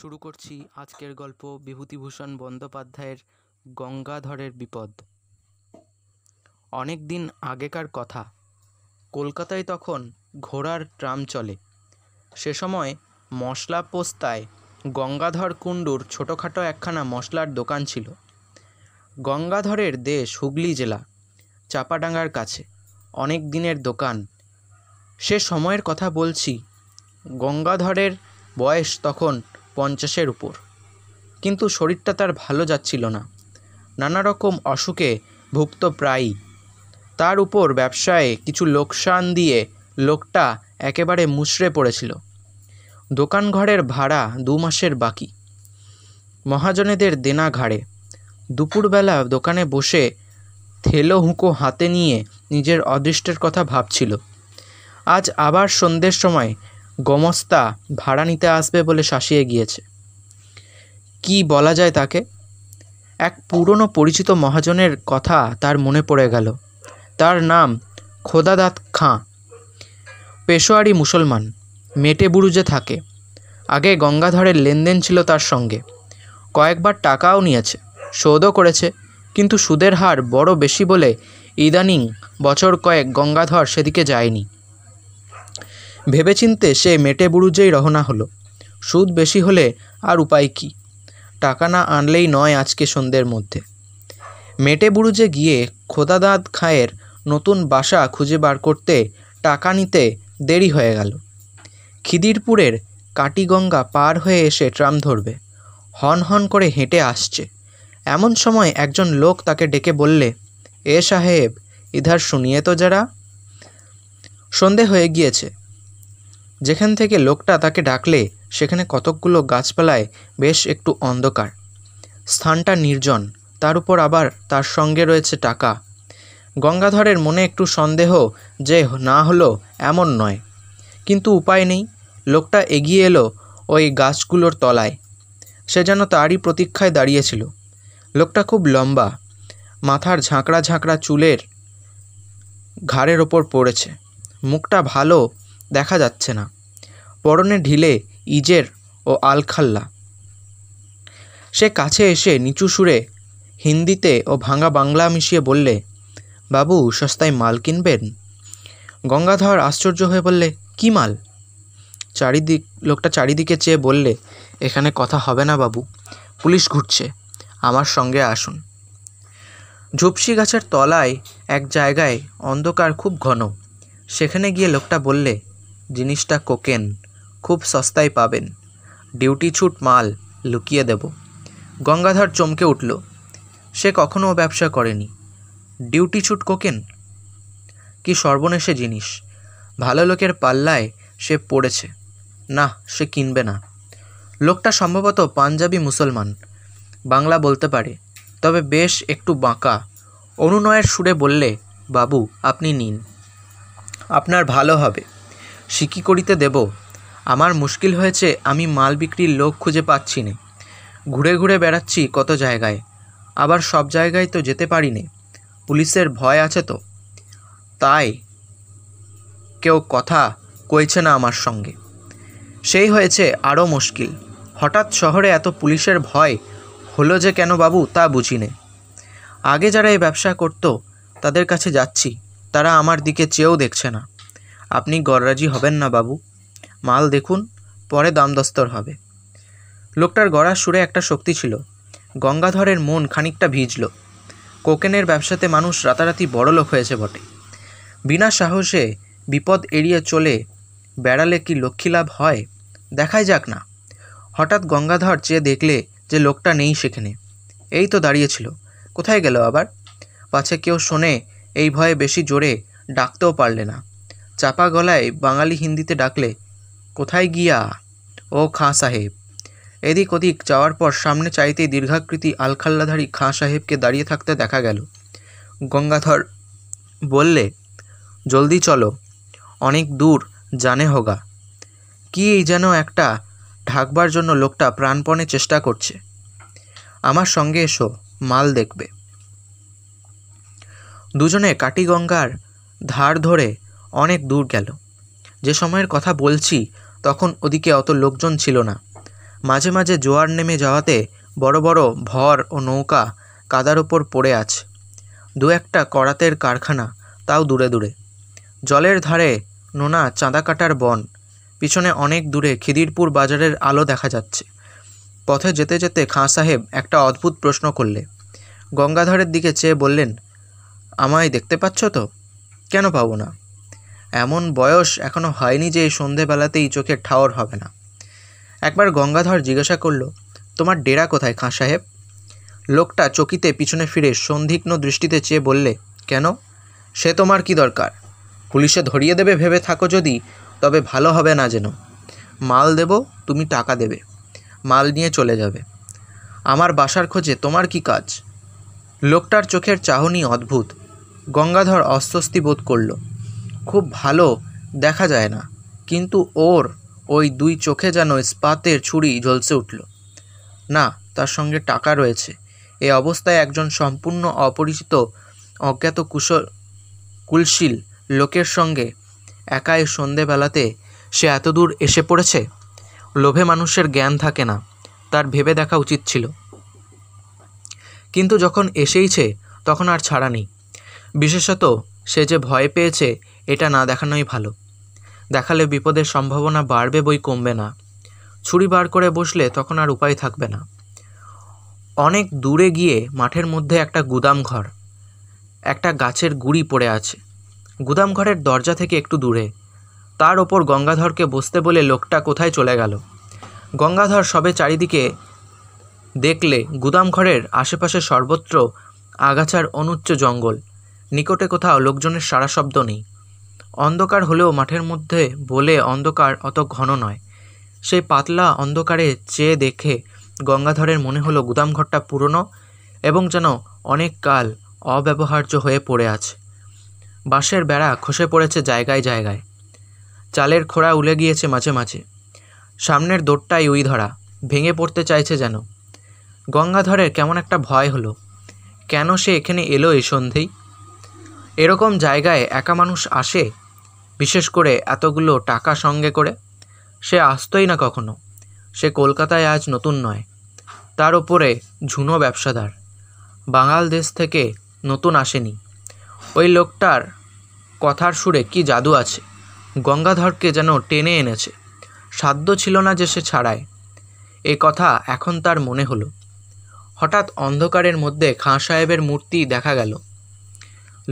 শুরু করছি আজকের গল্প বিভূতিভূষণ বন্দ্যোপাধ্যায়ের গঙ্গাধরের বিপদ অনেক দিন আগেকার কথা কলকাতায় তখন ঘোড়ার ট্রাম চলে সে সময় মশলা পোস্তায় গঙ্গাধর কুণ্ডুর ছোটোখাটো একখানা মশলার দোকান ছিল গঙ্গাধরের দেশ হুগলি জেলা চাপাডাঙ্গার কাছে অনেক দিনের দোকান সে সময়ের কথা বলছি গঙ্গাধরের বয়স তখন পঞ্চাশের উপর কিন্তু শরীরটা তার ভালো যাচ্ছিল না নানা রকম অসুখে ভুক্ত প্রায়ই তার উপর ব্যবসায়ে কিছু লোকসান দিয়ে লোকটা একেবারে মুশড়ে পড়েছিল দোকানঘরের ভাড়া দু মাসের বাকি মহাজনেদের দেনা ঘাড়ে দুপুরবেলা দোকানে বসে থেলো হুঁকো হাতে নিয়ে নিজের অদৃষ্টের কথা ভাবছিল আজ আবার সন্ধ্যের সময় গমস্তা ভাড়া নিতে আসবে বলে শাসিয়ে গিয়েছে কি বলা যায় তাকে এক পুরনো পরিচিত মহাজনের কথা তার মনে পড়ে গেল তার নাম খোদাদাত খাঁ পেশোয়ারি মুসলমান মেটে বুরুজে থাকে আগে গঙ্গাধরের লেনদেন ছিল তার সঙ্গে কয়েকবার টাকাও নিয়েছে শোধও করেছে কিন্তু সুদের হার বড় বেশি বলে ইদানিং বছর কয়েক গঙ্গাধর সেদিকে যায়নি ভেবেচিন্তে সে মেটে বুড়ুজেই রহনা হলো সুদ বেশি হলে আর উপায় কি টাকা না আনলেই নয় আজকে সন্ধ্যের মধ্যে মেটে বুড়ুজে গিয়ে খোদাদাদ খায়ের নতুন বাসা খুঁজে বার করতে টাকা নিতে দেরি হয়ে গেল খিদিরপুরের কাটিগঙ্গা পার হয়ে এসে ট্রাম ধরবে হন হন করে হেঁটে আসছে এমন সময় একজন লোক তাকে ডেকে বললে এ সাহেব ইধার শুনিয়ে তো যারা সন্ধে হয়ে গিয়েছে যেখান থেকে লোকটা তাকে ডাকলে সেখানে কতকগুলো গাছপালায় বেশ একটু অন্ধকার স্থানটা নির্জন তার উপর আবার তার সঙ্গে রয়েছে টাকা গঙ্গাধরের মনে একটু সন্দেহ যে না হলো এমন নয় কিন্তু উপায় নেই লোকটা এগিয়ে এলো ওই গাছগুলোর তলায় সে যেন তারই প্রতীক্ষায় দাঁড়িয়েছিল লোকটা খুব লম্বা মাথার ঝাঁকড়া ঝাঁকড়া চুলের ঘাড়ের ওপর পড়েছে মুখটা ভালো দেখা যাচ্ছে না পরনে ঢিলে ইজের ও আলখাল্লা সে কাছে এসে নিচু সুরে হিন্দিতে ও ভাঙা বাংলা মিশিয়ে বললে বাবু সস্তায় মাল কিনবেন গঙ্গাধর আশ্চর্য হয়ে বললে কি মাল চারিদিক লোকটা চারিদিকে চেয়ে বললে এখানে কথা হবে না বাবু পুলিশ ঘুরছে আমার সঙ্গে আসুন ঝুপসি গাছের তলায় এক জায়গায় অন্ধকার খুব ঘন সেখানে গিয়ে লোকটা বললে জিনিসটা কোকেন খুব সস্তায় পাবেন ডিউটি ছুট মাল লুকিয়ে দেব গঙ্গাধর চমকে উঠল সে কখনো ব্যবসা করেনি ডিউটি ছুট কোকেন কি সর্বনেশে জিনিস ভালো লোকের পাল্লায় সে পড়েছে না সে কিনবে না লোকটা সম্ভবত পাঞ্জাবি মুসলমান বাংলা বলতে পারে তবে বেশ একটু বাঁকা অনুনয়ের সুরে বললে বাবু আপনি নিন আপনার ভালো হবে সে কী করিতে দেব আমার মুশকিল হয়েছে আমি মাল বিক্রির লোক খুঁজে পাচ্ছি না ঘুরে ঘুরে বেড়াচ্ছি কত জায়গায় আবার সব জায়গায় তো যেতে পারি নে পুলিশের ভয় আছে তো তাই কেউ কথা কইছে না আমার সঙ্গে সেই হয়েছে আরও মুশকিল হঠাৎ শহরে এত পুলিশের ভয় হলো যে কেন বাবু তা বুঝি নে আগে যারা এই ব্যবসা করত তাদের কাছে যাচ্ছি তারা আমার দিকে চেয়েও দেখছে না আপনি গররাজি হবেন না বাবু মাল দেখুন পরে দামদস্তর হবে লোকটার গড়ার সুরে একটা শক্তি ছিল গঙ্গাধরের মন খানিকটা ভিজল কোকেনের ব্যবসাতে মানুষ রাতারাতি বড় লোক হয়েছে বটে বিনা সাহসে বিপদ এড়িয়ে চলে বেড়ালে কি লক্ষ্মী লাভ হয় দেখাই যাক না হঠাৎ গঙ্গাধর চেয়ে দেখলে যে লোকটা নেই সেখানে এই তো দাঁড়িয়েছিল কোথায় গেল আবার পাছে কেউ শোনে এই ভয়ে বেশি জোরে ডাকতেও পারলে না চাপা গলায় বাঙালি হিন্দিতে ডাকলে কোথায় গিয়া ও খাঁ সাহেব এদিক ওদিক যাওয়ার পর সামনে চাইতেই দীর্ঘাকৃতি আলখাল্লাধারী খাঁ সাহেবকে দাঁড়িয়ে থাকতে দেখা গেল গঙ্গাধর বললে জলদি চলো অনেক দূর জানে হোগা কি এই যেন একটা ঢাকবার জন্য লোকটা প্রাণপণে চেষ্টা করছে আমার সঙ্গে এসো মাল দেখবে দুজনে কাটিগঙ্গার ধার ধরে অনেক দূর গেল যে সময়ের কথা বলছি তখন ওদিকে অত লোকজন ছিল না মাঝে মাঝে জোয়ার নেমে যাওয়াতে বড় বড় ভর ও নৌকা কাদার ওপর পড়ে আছে দু একটা করাতের কারখানা তাও দূরে দূরে জলের ধারে নোনা চাঁদা কাটার বন পিছনে অনেক দূরে খিদিরপুর বাজারের আলো দেখা যাচ্ছে পথে যেতে যেতে খাঁ সাহেব একটা অদ্ভুত প্রশ্ন করলে গঙ্গাধরের দিকে চেয়ে বললেন আমায় দেখতে পাচ্ছ তো কেন পাবো না এমন বয়স এখনও হয়নি যে এই সন্ধেবেলাতেই চোখের ঠাওর হবে না একবার গঙ্গাধর জিজ্ঞাসা করল তোমার ডেরা কোথায় খাঁ সাহেব লোকটা চকিতে পিছনে ফিরে সন্ধিগ্ন দৃষ্টিতে চেয়ে বললে কেন সে তোমার কি দরকার পুলিশে ধরিয়ে দেবে ভেবে থাকো যদি তবে ভালো হবে না যেন মাল দেব তুমি টাকা দেবে মাল নিয়ে চলে যাবে আমার বাসার খোঁজে তোমার কি কাজ লোকটার চোখের চাহনি অদ্ভুত গঙ্গাধর অস্বস্তি বোধ করল খুব ভালো দেখা যায় না কিন্তু ওর ওই দুই চোখে যেন ইস্পাতের ছুরি ঝলসে উঠল না তার সঙ্গে টাকা রয়েছে এ অবস্থায় একজন সম্পূর্ণ অপরিচিত অজ্ঞাত কুশল কুলশীল লোকের সঙ্গে একাই সন্ধেবেলাতে সে এতদূর এসে পড়েছে লোভে মানুষের জ্ঞান থাকে না তার ভেবে দেখা উচিত ছিল কিন্তু যখন এসেইছে তখন আর ছাড়া নেই বিশেষত সে যে ভয় পেয়েছে এটা না দেখানোই ভালো দেখালে বিপদের সম্ভাবনা বাড়বে বই কমবে না ছুরি বার করে বসলে তখন আর উপায় থাকবে না অনেক দূরে গিয়ে মাঠের মধ্যে একটা গুদাম ঘর একটা গাছের গুড়ি পড়ে আছে গুদাম ঘরের দরজা থেকে একটু দূরে তার ওপর গঙ্গাধরকে বসতে বলে লোকটা কোথায় চলে গেল গঙ্গাধর সবে চারিদিকে দেখলে গুদাম ঘরের আশেপাশে সর্বত্র আগাছার অনুচ্চ জঙ্গল নিকটে কোথাও লোকজনের সারা শব্দ নেই অন্ধকার হলেও মাঠের মধ্যে বলে অন্ধকার অত ঘন নয় সেই পাতলা অন্ধকারে চেয়ে দেখে গঙ্গাধরের মনে হলো গুদামঘরটা পুরনো এবং যেন অনেক কাল অব্যবহার্য হয়ে পড়ে আছে বাঁশের বেড়া খসে পড়েছে জায়গায় জায়গায় চালের খোড়া উলে গিয়েছে মাঝে মাঝে সামনের দোরটাই উই ধরা ভেঙে পড়তে চাইছে যেন গঙ্গাধরের কেমন একটা ভয় হলো কেন সে এখানে এলো এই সন্ধেই এরকম জায়গায় একা মানুষ আসে বিশেষ করে এতগুলো টাকা সঙ্গে করে সে আসতোই না কখনো সে কলকাতায় আজ নতুন নয় তার ওপরে ঝুনো ব্যবসাদার বাঙাল দেশ থেকে নতুন আসেনি ওই লোকটার কথার সুরে কি জাদু আছে গঙ্গাধরকে যেন টেনে এনেছে সাধ্য ছিল না যে সে ছাড়ায় এ কথা এখন তার মনে হলো হঠাৎ অন্ধকারের মধ্যে খাঁ সাহেবের মূর্তি দেখা গেল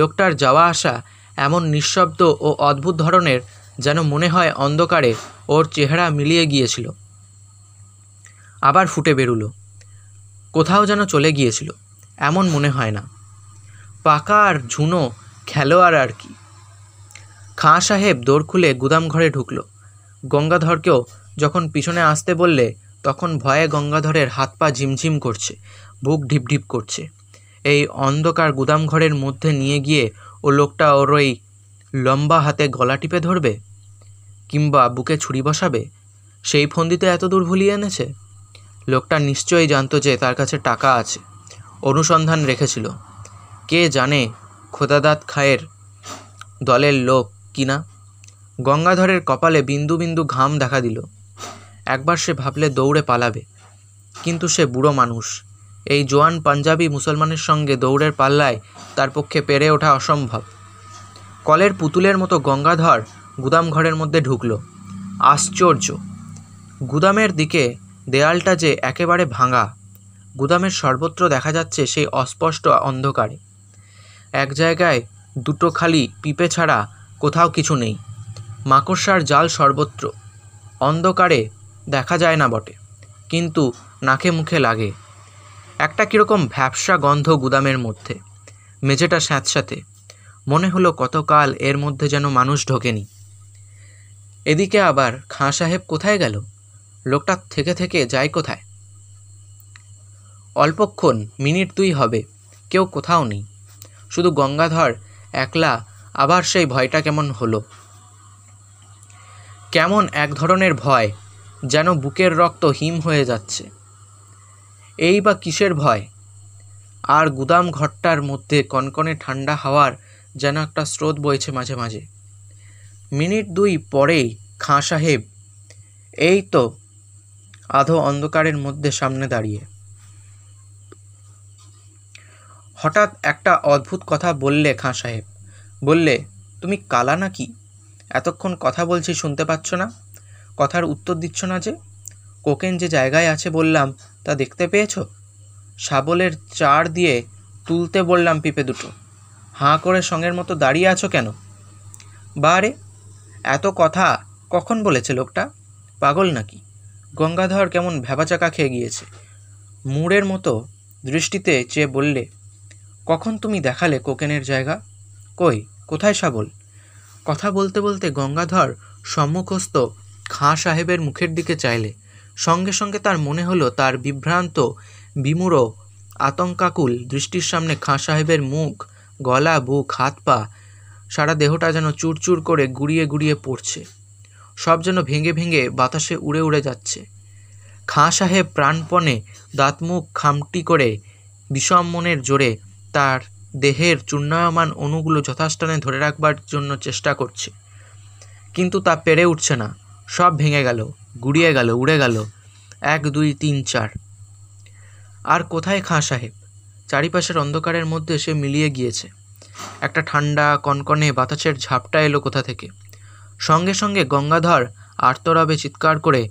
লোকটার যাওয়া আসা এমন নিঃশব্দ ও অদ্ভুত ধরনের যেন মনে হয় অন্ধকারে ওর চেহারা মিলিয়ে গিয়েছিল আবার ফুটে বেরুলো কোথাও যেন চলে গিয়েছিল এমন মনে হয় না পাকা আর ঝুনো খেলোয়াড় আর কি খাঁ সাহেব দৌড় খুলে গুদাম ঘরে ঢুকল গঙ্গাধরকেও যখন পিছনে আসতে বললে তখন ভয়ে গঙ্গাধরের হাত পা ঝিমঝিম করছে বুক ঢিপ ঢিপ করছে এই অন্ধকার গুদামঘরের মধ্যে নিয়ে গিয়ে ও লোকটা ওর ওই লম্বা হাতে গলা টিপে ধরবে কিংবা বুকে ছুরি বসাবে সেই ফন্দিতে এত দূর ভুলিয়ে এনেছে লোকটা নিশ্চয়ই জানতো যে তার কাছে টাকা আছে অনুসন্ধান রেখেছিল কে জানে খোদাদাত খায়ের দলের লোক কিনা গঙ্গাধরের কপালে বিন্দু বিন্দু ঘাম দেখা দিল একবার সে ভাবলে দৌড়ে পালাবে কিন্তু সে বুড়ো মানুষ এই জোয়ান পাঞ্জাবি মুসলমানের সঙ্গে দৌড়ের পাল্লায় তার পক্ষে পেরে ওঠা অসম্ভব কলের পুতুলের মতো গঙ্গাধর গুদাম ঘরের মধ্যে ঢুকল আশ্চর্য গুদামের দিকে দেয়ালটা যে একেবারে ভাঙা গুদামের সর্বত্র দেখা যাচ্ছে সেই অস্পষ্ট অন্ধকারে এক জায়গায় দুটো খালি পিপে ছাড়া কোথাও কিছু নেই মাকড়সার জাল সর্বত্র অন্ধকারে দেখা যায় না বটে কিন্তু নাকে মুখে লাগে একটা কীরকম ভ্যাবসা গন্ধ গুদামের মধ্যে মেঝেটা স্যাঁতস্যাঁতে মনে হলো কতকাল এর মধ্যে যেন মানুষ ঢোকেনি এদিকে আবার খাঁ সাহেব কোথায় গেল লোকটা থেকে থেকে যায় কোথায় অল্পক্ষণ মিনিট দুই হবে কেউ কোথাও নেই শুধু গঙ্গাধর একলা আবার সেই ভয়টা কেমন হলো কেমন এক ধরনের ভয় যেন বুকের রক্ত হিম হয়ে যাচ্ছে এই বা কিসের ভয় আর গুদাম ঘরটার মধ্যে কনকনে ঠান্ডা হাওয়ার যেন একটা স্রোত বইছে মাঝে মাঝে মিনিট দুই পরেই খাঁ সাহেব এই তো আধো অন্ধকারের মধ্যে সামনে দাঁড়িয়ে হঠাৎ একটা অদ্ভুত কথা বললে খাঁ সাহেব বললে তুমি কালা নাকি এতক্ষণ কথা বলছি শুনতে পাচ্ছ না কথার উত্তর দিচ্ছ না যে কোকেন যে জায়গায় আছে বললাম তা দেখতে পেয়েছ শাবলের চার দিয়ে তুলতে বললাম পিপে দুটো হাঁ করে সঙ্গের মতো দাঁড়িয়ে আছো কেন বারে এত কথা কখন বলেছে লোকটা পাগল নাকি গঙ্গাধর কেমন ভ্যাবাচাকা খেয়ে গিয়েছে মুড়ের মতো দৃষ্টিতে চেয়ে বললে কখন তুমি দেখালে কোকেনের জায়গা কই কোথায় শাবল কথা বলতে বলতে গঙ্গাধর সম্মুখস্থ খাঁ সাহেবের মুখের দিকে চাইলে সঙ্গে সঙ্গে তার মনে হলো তার বিভ্রান্ত বিমূঢ় আতঙ্কাকুল দৃষ্টির সামনে খাঁ সাহেবের মুখ গলা বুক হাত পা সারা দেহটা যেন চুরচুর করে গুড়িয়ে গুড়িয়ে পড়ছে সব যেন ভেঙে ভেঙে বাতাসে উড়ে উড়ে যাচ্ছে খাঁ সাহেব প্রাণপণে দাঁতমুখ খামটি করে বিষম মনের জোরে তার দেহের চূর্ণায়মান অণুগুলো যথাস্থানে ধরে রাখবার জন্য চেষ্টা করছে কিন্তু তা পেরে উঠছে না সব ভেঙে গেল গুড়িয়ে গেল উড়ে গেল এক দুই তিন চার আর কোথায় খাঁ সাহেব চারিপাশের অন্ধকারের মধ্যে সে মিলিয়ে গিয়েছে একটা ঠান্ডা কনকনে বাতাসের ঝাপটা এলো কোথা থেকে সঙ্গে সঙ্গে গঙ্গাধর আর্তরাবে চিৎকার করে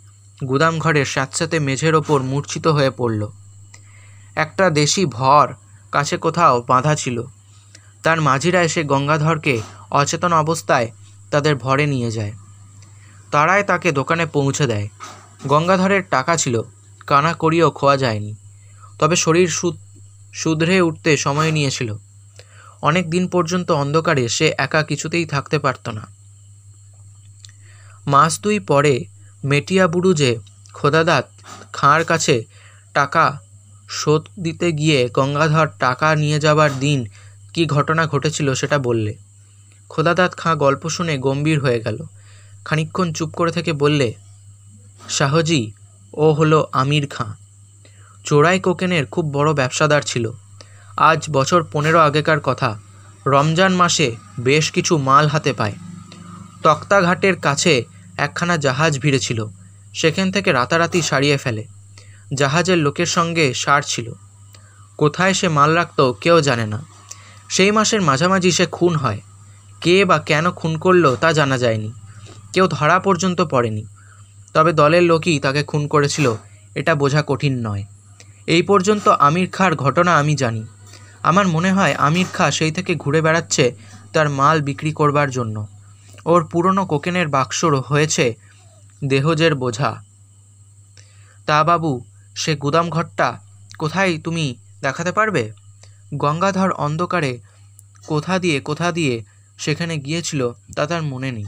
গুদাম ঘরের স্যাঁতস্যাঁতে মেঝের ওপর মূর্ছিত হয়ে পড়ল একটা দেশি ভর কাছে কোথাও বাঁধা ছিল তার মাঝিরা এসে গঙ্গাধরকে অচেতন অবস্থায় তাদের ভরে নিয়ে যায় তারাই তাকে দোকানে পৌঁছে দেয় গঙ্গাধরের টাকা ছিল কানা করিয়েও খোয়া যায়নি তবে শরীর শুধরে উঠতে সময় নিয়েছিল অনেক দিন পর্যন্ত অন্ধকারে সে একা কিছুতেই থাকতে পারত না মাস দুই পরে মেটিয়াবুরুজে খোদাদাত খাঁর কাছে টাকা শোধ দিতে গিয়ে গঙ্গাধর টাকা নিয়ে যাবার দিন কি ঘটনা ঘটেছিল সেটা বললে খোদাদাত খাঁ গল্প শুনে গম্ভীর হয়ে গেল খানিক্ষণ চুপ করে থেকে বললে শাহজি ও হলো আমির খাঁ চোরাই কোকেনের খুব বড় ব্যবসাদার ছিল আজ বছর পনেরো আগেকার কথা রমজান মাসে বেশ কিছু মাল হাতে পায় তক্তাঘাটের কাছে একখানা জাহাজ ভিড়েছিল সেখান থেকে রাতারাতি সারিয়ে ফেলে জাহাজের লোকের সঙ্গে সার ছিল কোথায় সে মাল রাখত কেউ জানে না সেই মাসের মাঝামাঝি সে খুন হয় কে বা কেন খুন করলো তা জানা যায়নি কেউ ধরা পর্যন্ত পড়েনি তবে দলের লোকই তাকে খুন করেছিল এটা বোঝা কঠিন নয় এই পর্যন্ত আমির খাঁর ঘটনা আমি জানি আমার মনে হয় আমির খাঁ সেই থেকে ঘুরে বেড়াচ্ছে তার মাল বিক্রি করবার জন্য ওর পুরনো কোকেনের বাক্স হয়েছে দেহজের বোঝা তা বাবু সে গুদামঘরটা কোথায় তুমি দেখাতে পারবে গঙ্গাধর অন্ধকারে কোথা দিয়ে কোথা দিয়ে সেখানে গিয়েছিল তা তার মনে নেই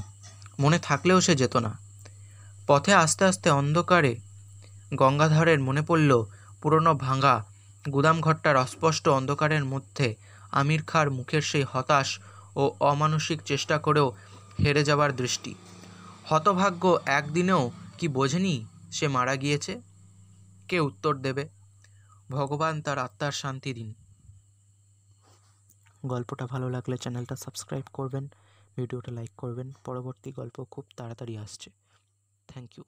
মনে থাকলেও সে যেত না পথে আস্তে আস্তে অন্ধকারে গঙ্গাধরের মনে পড়ল পুরনো ভাঙা গুদামঘরটার অস্পষ্ট অন্ধকারের মধ্যে আমির খার মুখের সেই হতাশ ও অমানসিক চেষ্টা করেও হেরে যাবার দৃষ্টি হতভাগ্য একদিনেও কি বোঝেনি সে মারা গিয়েছে কে উত্তর দেবে ভগবান তার আত্মার শান্তি দিন গল্পটা ভালো লাগলে চ্যানেলটা সাবস্ক্রাইব করবেন ভিডিওটা লাইক করবেন পরবর্তী গল্প খুব তাড়াতাড়ি আসছে থ্যাংক ইউ